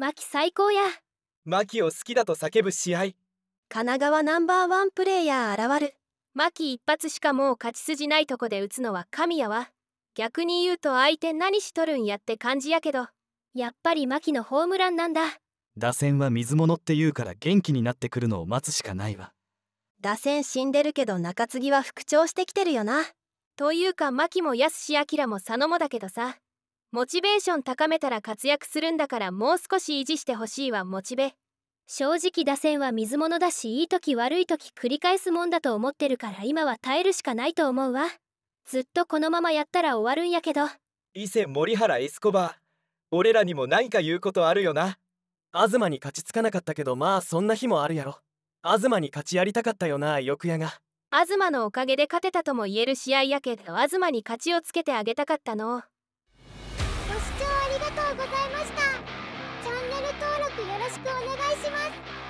マキ最高やマキを好きだと叫ぶ試合神奈川ナンバーワンプレーヤー現るマキ一発しかもう勝ち筋ないとこで打つのは神やわ逆に言うと相手何しとるんやって感じやけどやっぱりマキのホームランなんだ打線は水物って言うから元気になってくるのを待つしかないわ打線死んでるけど中継ぎは復調してきてるよなというかキもやすしあきらも佐野もだけどさモチベーション高めたら活躍するんだからもう少し維持してほしいわモチベ正直打線は水物だしいい時悪い時繰り返すもんだと思ってるから今は耐えるしかないと思うわずっとこのままやったら終わるんやけど伊勢森原エスコバー俺らにも何か言うことあるよな東に勝ちつかなかったけどまあそんな日もあるやろ東に勝ちやりたかったよなよくやが東のおかげで勝てたとも言える試合やけど東に勝ちをつけてあげたかったの登録よろしくお願いします